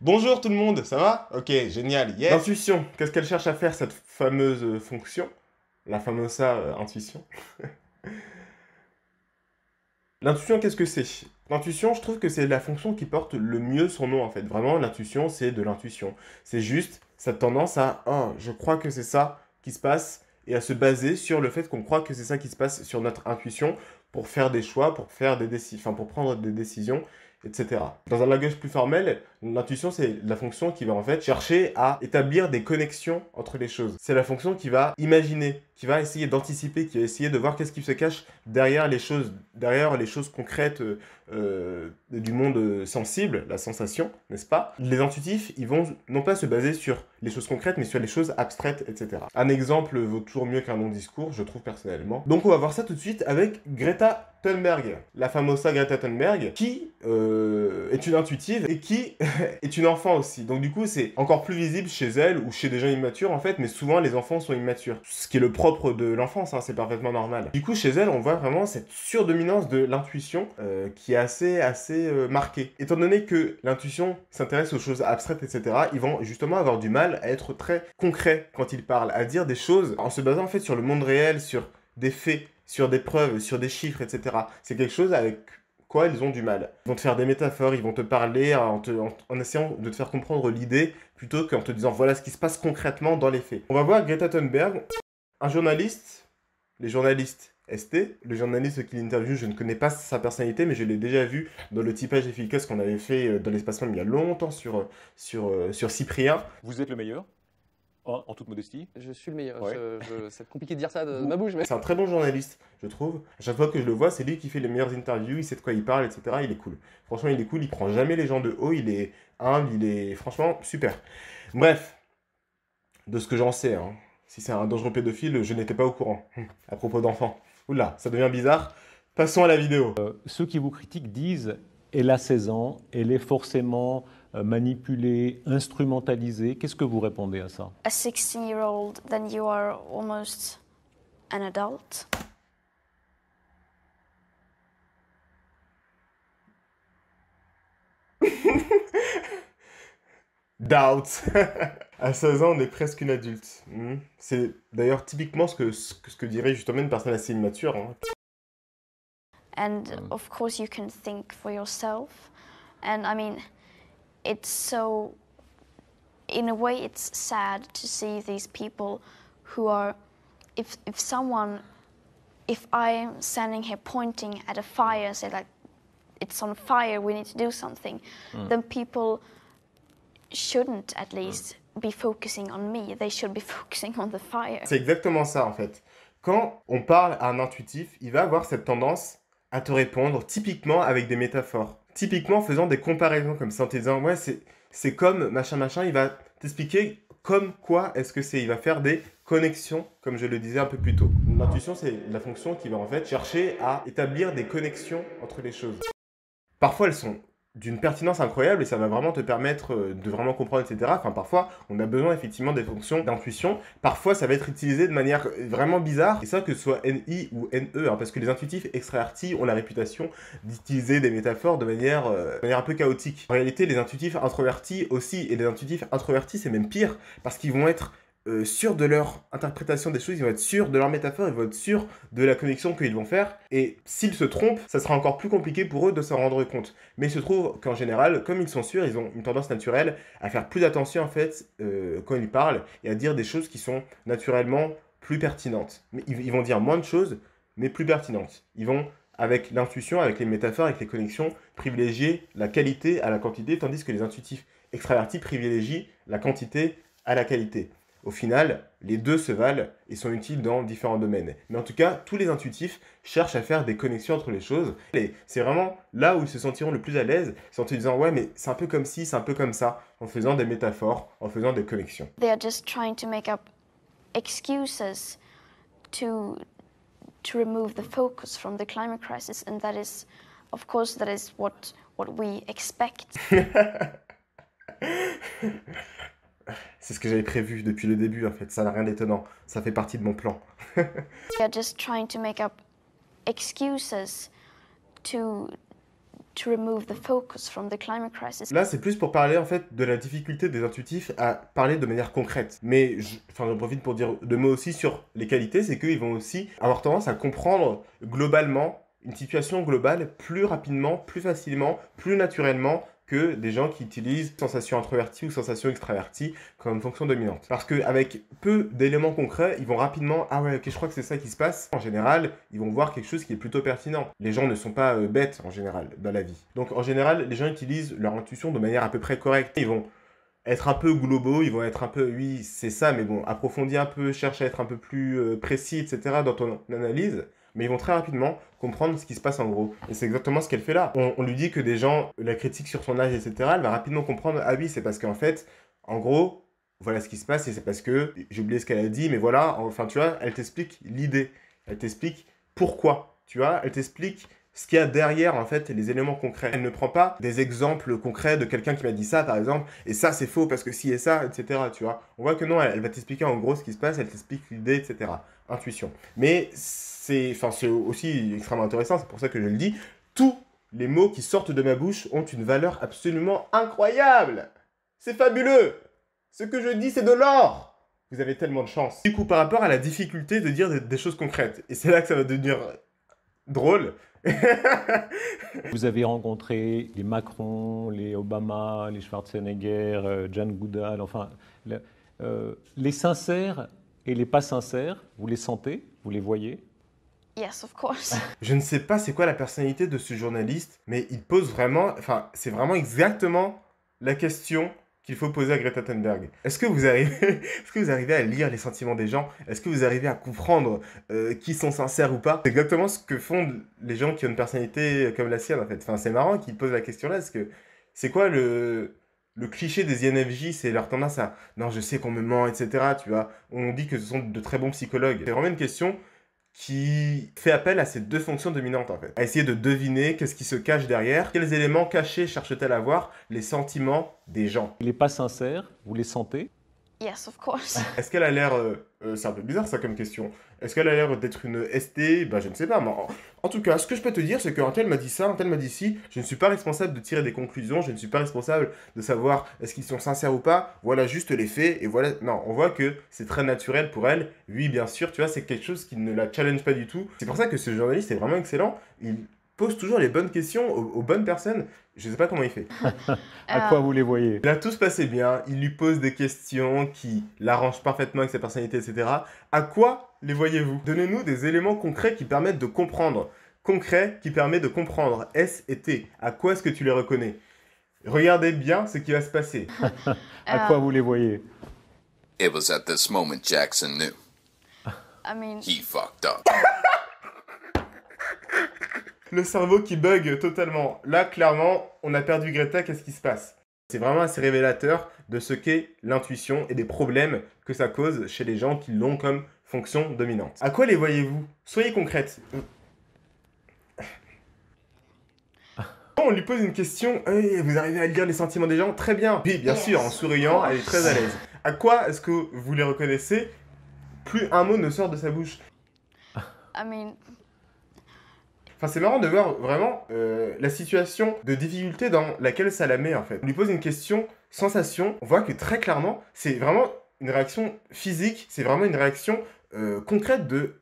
Bonjour tout le monde, ça va Ok, génial, yes L'intuition, qu'est-ce qu'elle cherche à faire cette fameuse euh, fonction La fameuse euh, intuition L'intuition, qu'est-ce que c'est L'intuition, je trouve que c'est la fonction qui porte le mieux son nom en fait. Vraiment, l'intuition, c'est de l'intuition. C'est juste cette tendance à ah, je crois que c'est ça qui se passe et à se baser sur le fait qu'on croit que c'est ça qui se passe sur notre intuition pour faire des choix, pour faire des pour prendre des décisions etc. Dans un langage plus formel, l'intuition, c'est la fonction qui va en fait chercher à établir des connexions entre les choses. C'est la fonction qui va imaginer qui va essayer d'anticiper, qui va essayer de voir qu'est-ce qui se cache derrière les choses, derrière les choses concrètes euh, euh, du monde euh, sensible, la sensation, n'est-ce pas Les intuitifs, ils vont non pas se baser sur les choses concrètes, mais sur les choses abstraites, etc. Un exemple vaut toujours mieux qu'un long discours, je trouve personnellement. Donc on va voir ça tout de suite avec Greta Thunberg, la fameuse Greta Thunberg, qui euh, est une intuitive et qui est une enfant aussi. Donc du coup, c'est encore plus visible chez elle ou chez des gens immatures en fait, mais souvent les enfants sont immatures. Ce qui est le propre de l'enfance, hein, c'est parfaitement normal. Du coup, chez elle, on voit vraiment cette surdominance de l'intuition euh, qui est assez, assez euh, marquée. Étant donné que l'intuition s'intéresse aux choses abstraites, etc., ils vont justement avoir du mal à être très concrets quand ils parlent, à dire des choses en se basant en fait sur le monde réel, sur des faits, sur des preuves, sur des chiffres, etc. C'est quelque chose avec quoi ils ont du mal. Ils vont te faire des métaphores, ils vont te parler en, essayant de te faire comprendre l'idée plutôt qu'en te disant voilà ce qui se passe concrètement dans les faits. On va voir Greta Thunberg, un journaliste, les journalistes ST, le journaliste qui l'interviewe, je ne connais pas sa personnalité, mais je l'ai déjà vu dans le typage efficace qu'on avait fait euh, dans l'espace même il y a longtemps sur, euh, euh, sur Cyprien. Vous êtes le meilleur Oh, en toute modestie. Je suis le meilleur. c'est compliqué de dire ça de ma bouche. Mais... C'est un très bon journaliste, je trouve. chaque fois que je le vois, c'est lui qui fait les meilleures interviews, il sait de quoi il parle, etc. Il est cool. Franchement, il est cool, il prend jamais les gens de haut, il est humble, il est franchement super. Bref, de ce que j'en sais, hein, si c'est un dangereux pédophile, je n'étais pas au courant. À propos d'enfants. Oula, ça devient bizarre. Passons à la vidéo. Euh, ceux qui vous critiquent disent elle a 16 ans, elle est forcément euh, manipulé, instrumentalisé. Qu'est-ce que vous répondez à ça A 16-year-old, then you are almost an adult. Doubt. à 16 ans, on est presque une adulte. Hmm. C'est d'ailleurs typiquement ce que, ce, que dirait justement une personne assez immature. Hein. And hmm. of course, you can think for yourself. And I mean, it's so, in a way, it's sad to see these people who are, if, if someone, if I'm standing here pointing at a fire, say like, it's on fire, we need to do something, mm. then people shouldn't at hmm. least mm. be focusing on me, they should be focusing on the fire. C'est exactement ça en fait. Quand on parle à un intuitif, il va avoir cette tendance à te répondre typiquement avec des métaphores. typiquement en faisant des comparaisons comme ça, en ouais, c'est comme machin, machin, il va t'expliquer comme quoi est-ce que c'est. Il va faire des connexions, comme je le disais un peu plus tôt. L'intuition, c'est la fonction qui va en fait chercher à établir des connexions entre les choses. Parfois, elles sont d'une pertinence incroyable et ça va vraiment te permettre euh, de vraiment comprendre, etc. Enfin, parfois, on a besoin effectivement des fonctions d'intuition. Parfois, ça va être utilisé de manière euh, vraiment bizarre. Et ça, que ce soit NI ou NE, hein, parce que les intuitifs extravertis ont la réputation d'utiliser des métaphores de manière, euh, de manière un peu chaotique. En réalité, les intuitifs introvertis aussi, et les intuitifs introvertis, c'est même pire, parce qu'ils vont être euh, sûrs de leur interprétation des choses, ils vont être sûrs de leur métaphore, ils vont être sûrs de la connexion qu'ils vont faire. Et s'ils se trompent, ça sera encore plus compliqué pour eux de s'en rendre compte. Mais il se trouve qu'en général, comme ils sont sûrs, ils ont une tendance naturelle à faire plus attention en fait euh, quand ils parlent et à dire des choses qui sont naturellement plus pertinentes. ils vont dire moins de choses, mais plus pertinentes. Ils vont avec l'intuition, avec les métaphores, avec les connexions, privilégier la qualité à la quantité, tandis que les intuitifs extravertis privilégient la quantité à la qualité au final, les deux se valent et sont utiles dans différents domaines. Mais en tout cas, tous les intuitifs cherchent à faire des connexions entre les choses. Et c'est vraiment là où ils se sentiront le plus à l'aise, c'est en te disant ouais, mais c'est un peu comme ci, c'est un peu comme ça, en faisant des métaphores, en faisant des connexions. They are just trying to make up excuses to remove the focus from the climate crisis, and that is, of course, that is what expect. c'est ce que j'avais prévu depuis le début en fait, ça n'a rien d'étonnant, ça fait partie de mon plan. Là, c'est plus pour parler en fait de la difficulté des intuitifs à parler de manière concrète. Mais enfin, j'en profite pour dire deux mots aussi sur les qualités, c'est qu'ils vont aussi avoir tendance à comprendre globalement une situation globale plus rapidement, plus facilement, plus naturellement que des gens qui utilisent sensation introvertie ou sensation extravertie comme fonction dominante. Parce qu'avec peu d'éléments concrets, ils vont rapidement Ah ouais, ok, je crois que c'est ça qui se passe. En général, ils vont voir quelque chose qui est plutôt pertinent. Les gens ne sont pas euh, bêtes en général dans la vie. Donc en général, les gens utilisent leur intuition de manière à peu près correcte. Ils vont être un peu globaux, ils vont être un peu, oui, c'est ça, mais bon, approfondir un peu, cherche à être un peu plus euh, précis, etc., dans ton analyse mais ils vont très rapidement comprendre ce qui se passe en gros. Et c'est exactement ce qu'elle fait là. On, lui dit que des gens la critiquent sur son âge, etc. Elle va rapidement comprendre, ah oui, c'est parce qu'en fait, en gros, voilà ce qui se passe et c'est parce que, j'ai oublié ce qu'elle a dit, mais voilà, enfin tu vois, elle t'explique l'idée, elle t'explique pourquoi, tu vois, elle t'explique ce qu'il y a derrière en fait les éléments concrets. Elle ne prend pas des exemples concrets de quelqu'un qui m'a dit ça par exemple et ça c'est faux parce que si et ça etc tu vois. On voit que non elle, elle va t'expliquer en gros ce qui se passe, elle t'explique l'idée etc intuition. Mais c'est aussi extrêmement intéressant, c'est pour ça que je le dis. Tous les mots qui sortent de ma bouche ont une valeur absolument incroyable. C'est fabuleux. Ce que je dis, c'est de l'or. Vous avez tellement de chance. Du coup, par rapport à la difficulté de dire des, choses concrètes, et c'est là que ça va devenir drôle. Vous avez rencontré les Macron, les Obama, les Schwarzenegger, euh, John Goodall, enfin, euh, les sincères il les pas sincère. vous les sentez Vous les voyez Yes, of course. Je ne sais pas c'est quoi la personnalité de ce journaliste, mais il pose vraiment, enfin, c'est vraiment exactement la question qu'il faut poser à Greta Thunberg. Est-ce que vous arrivez, est-ce que vous arrivez à lire les sentiments des gens Est-ce que vous arrivez à comprendre euh, qui sont sincères ou pas C'est exactement ce que font les gens qui ont une personnalité euh, comme la sienne en fait. Enfin, c'est marrant qu'il pose la question là, parce que c'est quoi le le cliché des INFJ, c'est leur tendance à non, je sais qu'on me ment, etc. Tu vois, on dit que ce sont de très bons psychologues. C'est vraiment une question qui fait appel à ces deux fonctions dominantes en fait. À essayer de deviner qu'est-ce qui se cache derrière, quels éléments cachés cherchent t à voir, les sentiments des gens. Il n'est pas sincère, vous les sentez Yes, of course. Est-ce qu'elle a l'air. Euh, euh, c'est un peu bizarre ça comme question. Est-ce qu'elle a l'air d'être une ST Bah, je ne sais pas. en, tout cas, ce que je peux te dire, c'est qu'un tel m'a dit ça, un tel m'a dit ci. Je ne suis pas responsable de tirer des conclusions. Je ne suis pas responsable de savoir est-ce qu'ils sont sincères ou pas. Voilà juste les faits. Et voilà. Non, on voit que c'est très naturel pour elle. Oui, bien sûr, tu vois, c'est quelque chose qui ne la challenge pas du tout. C'est pour ça que ce journaliste est vraiment excellent. Il pose toujours les bonnes questions aux, bonnes personnes. Je ne sais pas comment il fait. à quoi euh, vous les voyez Là, tout se passait bien. Il lui pose des questions qui l'arrangent parfaitement avec sa personnalité, etc. À quoi les voyez-vous Donnez-nous des éléments concrets qui permettent de comprendre. Concrets qui permettent de comprendre S et T. À quoi est-ce que tu les reconnais Regardez bien ce qui va se passer. Euh, à quoi vous les voyez It was at this moment Jackson knew. I mean... He fucked up. le cerveau qui bug totalement. Là, clairement, on a perdu Greta, qu'est-ce qui se passe C'est vraiment assez révélateur de ce qu'est l'intuition et des problèmes que ça cause chez les gens qui l'ont comme fonction dominante. À quoi les voyez-vous Soyez concrète. Ah. On lui pose une question, vous arrivez à lire les sentiments des gens Très bien. Oui, bien sûr, en souriant, elle est très à l'aise. À quoi est-ce que vous les reconnaissez Plus un mot ne sort de sa bouche. I mean, Enfin, c'est marrant de voir vraiment euh, la situation de difficulté dans laquelle ça la met en fait. On lui pose une question sensation, on voit que très clairement, c'est vraiment une réaction physique, c'est vraiment une réaction euh, concrète de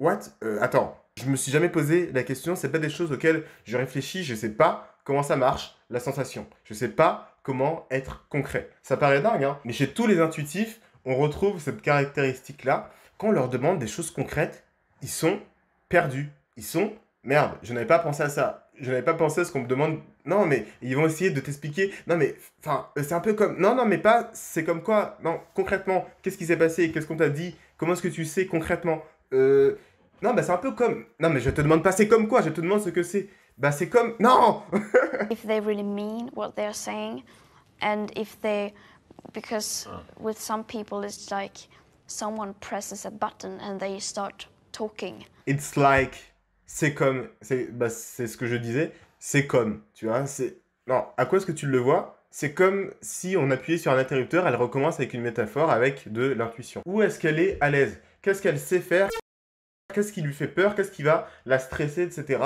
What euh, Attends, je me suis jamais posé la question, c'est pas des choses auxquelles je réfléchis, je sais pas comment ça marche, la sensation. Je sais pas comment être concret. Ça paraît dingue, hein mais chez tous les intuitifs, on retrouve cette caractéristique-là. Quand on leur demande des choses concrètes, ils sont perdus, ils sont merde, je n'avais pas pensé à ça. Je n'avais pas pensé à ce qu'on me demande. Non, mais ils vont essayer de t'expliquer. Non, mais enfin, euh, c'est un peu comme. Non, non, mais pas. C'est comme quoi Non, concrètement, qu'est-ce qui s'est passé Qu'est-ce qu'on t'a dit Comment est-ce que tu sais concrètement euh... Non, bah c'est un peu comme. Non, mais je te demande pas c'est comme quoi. Je te demande ce que c'est. Bah c'est comme. Non. if they It's like c'est comme, c'est bah, ce que je disais, c'est comme, tu vois, c'est, non, à quoi est-ce que tu le vois C'est comme si on appuyait sur un interrupteur, elle recommence avec une métaphore, avec de l'intuition. Où est-ce qu'elle est à l'aise Qu'est-ce qu'elle sait faire Qu'est-ce qui lui fait peur Qu'est-ce qui va la stresser, etc.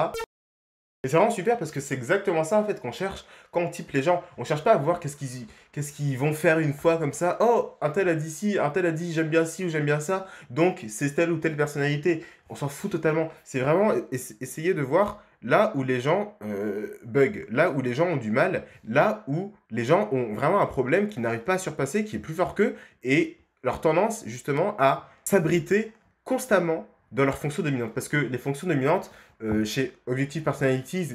Et c'est vraiment super parce que c'est exactement ça en fait qu'on cherche quand on type les gens. On cherche pas à voir qu'est-ce qu'ils vont faire une fois comme ça. Oh, un tel a dit ci, un tel a dit j'aime bien ci ou j'aime bien ça. Donc c'est telle ou telle personnalité. On s'en fout totalement. C'est vraiment essayer de voir là où les gens euh, bug, là où les gens ont du mal, là où les gens ont vraiment un problème qui n'arrive pas à surpasser, qui est plus fort qu'eux, et leur tendance justement à s'abriter constamment dans leurs fonctions dominantes. Parce que les fonctions dominantes, euh, chez Objective Personality,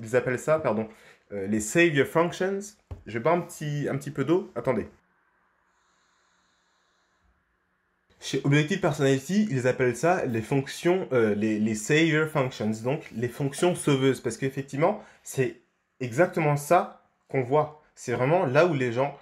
ils, appellent ça, pardon, euh, les Savior Functions. Je vais un petit, un petit peu d'eau. Attendez. Chez Objective Personality, ils appellent ça les fonctions, euh, les, les Savior Functions, donc les fonctions sauveuses. Parce qu'effectivement, c'est exactement ça qu'on voit. C'est vraiment là où les gens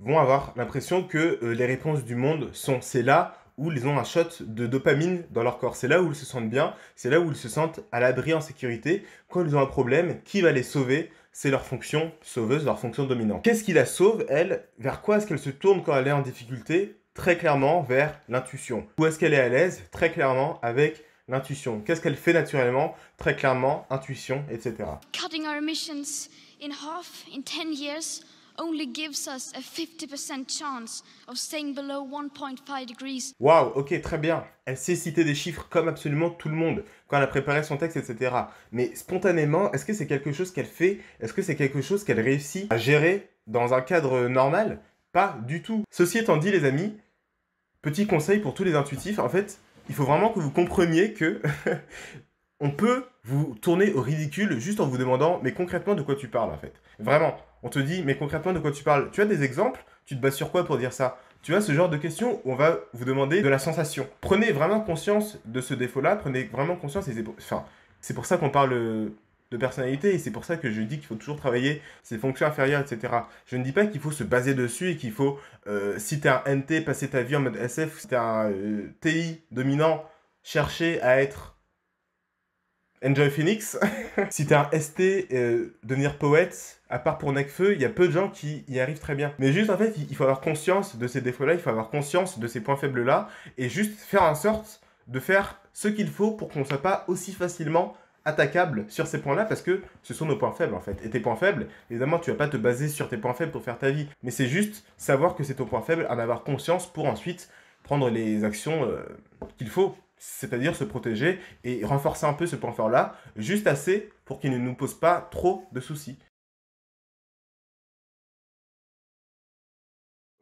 vont avoir l'impression que les réponses du monde sont c'est là où ils ont un shot de dopamine dans leur corps. C'est là où ils se sentent bien, c'est là où ils se sentent à l'abri en sécurité. Quand ils ont un problème, qui va les sauver C'est leur fonction sauveuse, leur fonction dominante. Qu'est-ce qui la sauve, elle Vers quoi est-ce qu'elle se tourne quand elle est en difficulté Très clairement vers l'intuition. Où est-ce qu'elle est à l'aise Très clairement avec l'intuition. Qu'est-ce qu'elle fait naturellement Très clairement, intuition, etc. Cutting our emissions in half in years only gives us a chance of staying below degrees. Wow, ok, très bien. Elle sait citer des chiffres comme absolument tout le monde quand elle a préparé son texte, etc. Mais spontanément, est-ce que c'est quelque chose qu'elle fait Est-ce que c'est quelque chose qu'elle réussit à gérer dans un cadre normal Pas du tout. Ceci étant dit, les amis, petit conseil pour tous les intuitifs, en fait, il faut vraiment que vous compreniez que on peut vous tourner au ridicule juste en vous demandant mais concrètement de quoi tu parles en fait. Vraiment, on te dit mais concrètement de quoi tu parles. Tu as des exemples Tu te bases sur quoi pour dire ça Tu as ce genre de questions où on va vous demander de la sensation. Prenez vraiment conscience de ce défaut-là, prenez vraiment conscience c'est pour ça qu'on parle euh, de personnalité et c'est pour ça que je dis qu'il faut toujours travailler ses fonctions inférieures, etc. Je ne dis pas qu'il faut se baser dessus et qu'il faut, euh, si t'es un NT, passer ta vie en mode SF, si t'es un euh, TI dominant, chercher à être Enjoy Phoenix. si t'es un ST, euh, devenir poète, à part pour Necfeu, il y a peu de gens qui y arrivent très bien. Mais juste, en fait, il faut avoir conscience de ces défauts-là, il faut avoir conscience de ces points faibles-là, et juste faire en sorte de faire ce qu'il faut pour qu'on ne soit pas aussi facilement attaquable sur ces points-là parce que ce sont nos points faibles en fait. Et tes points faibles, évidemment, tu vas pas te baser sur tes points faibles pour faire ta vie, mais c'est juste savoir que c'est ton point faible, en avoir conscience pour ensuite prendre les actions euh, qu'il faut c'est-à-dire se protéger et renforcer un peu ce point fort-là, juste assez pour qu'il ne nous pose pas trop de soucis.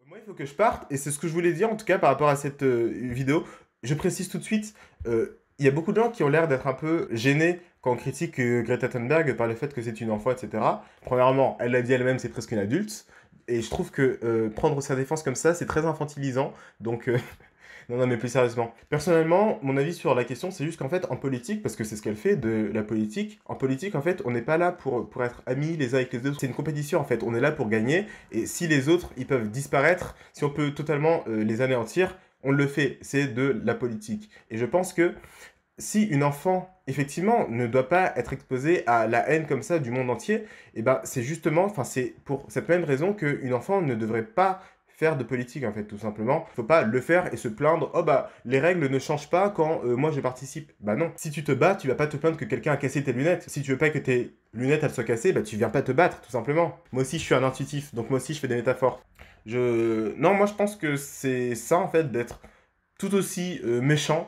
Moi, il faut que je parte, et c'est ce que je voulais dire en tout cas par rapport à cette euh, vidéo. Je précise tout de suite, euh, il y a beaucoup de gens qui ont l'air d'être un peu gênés quand on critique euh, Greta Thunberg par le fait que c'est une enfant, etc. Premièrement, elle l'a dit elle-même, c'est presque une adulte. Et je trouve que prendre sa défense comme ça, c'est très infantilisant. Donc, non, non, mais plus sérieusement. Personnellement, mon avis sur la question, c'est juste qu'en fait, en politique, parce que c'est ce qu'elle fait de la politique, en politique, en fait, on n'est pas là pour, pour être amis les uns avec les autres. C'est une compétition, en fait. On est là pour gagner. Et si les autres, ils peuvent disparaître, si on peut totalement euh, les anéantir, on le fait. C'est de la politique. Et je pense que si une enfant effectivement ne doit pas être exposée à la haine comme ça du monde entier, eh ben c'est justement, enfin c'est pour cette même raison qu'une enfant ne devrait pas de politique en fait tout simplement. Faut pas le faire et se plaindre oh bah les règles ne changent pas quand euh, moi je participe. Bah non. Si tu te bats, tu vas pas te plaindre que quelqu'un a cassé tes lunettes. Si tu veux pas que tes lunettes elles soient cassées, bah tu viens pas te battre tout simplement. Moi aussi je suis un intuitif, donc moi aussi je fais des métaphores. Je non, moi je pense que c'est ça en fait d'être tout aussi euh, méchant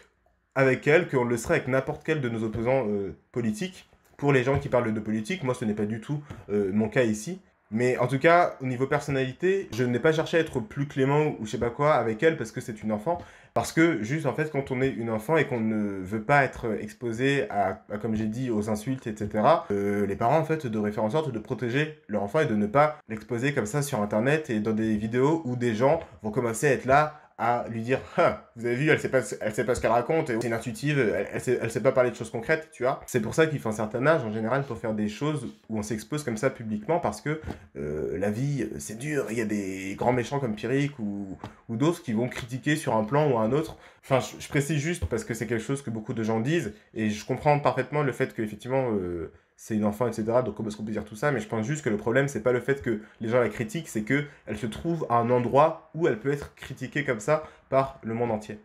avec elle qu'on le serait avec n'importe quel de nos opposants euh, politiques. Pour les gens qui parlent de politique, moi ce n'est pas du tout mon cas ici. Mais en tout cas, au niveau personnalité, je n'ai pas cherché à être plus clément ou je sais pas quoi avec elle parce que c'est une enfant. Parce que juste en fait, quand on est une enfant et qu'on ne veut pas être exposé à, comme j'ai dit, aux insultes, etc., euh, les parents en fait devraient faire en sorte de protéger leur enfant et de ne pas l'exposer comme ça sur internet et dans des vidéos où des gens vont commencer à être là à lui dire hein, vous avez vu elle sait pas elle sait pas ce qu'elle raconte c'est intuitive elle, elle, sait, pas parler de choses concrètes tu vois c'est pour ça qu'il faut un certain âge en général pour faire des choses où on s'expose comme ça publiquement parce que euh, la vie c'est dur il y a des grands méchants comme Pyrrhic ou, d'autres qui vont critiquer sur un plan ou un autre enfin je, précise juste parce que c'est quelque chose que beaucoup de gens disent et je comprends parfaitement le fait que effectivement euh, c'est une enfant, etc. Donc comment est-ce qu'on peut dire tout ça Mais je pense juste que le problème, c'est pas le fait que les gens la critiquent, c'est qu'elle se trouve à un endroit où elle peut être critiquée comme ça par le monde entier.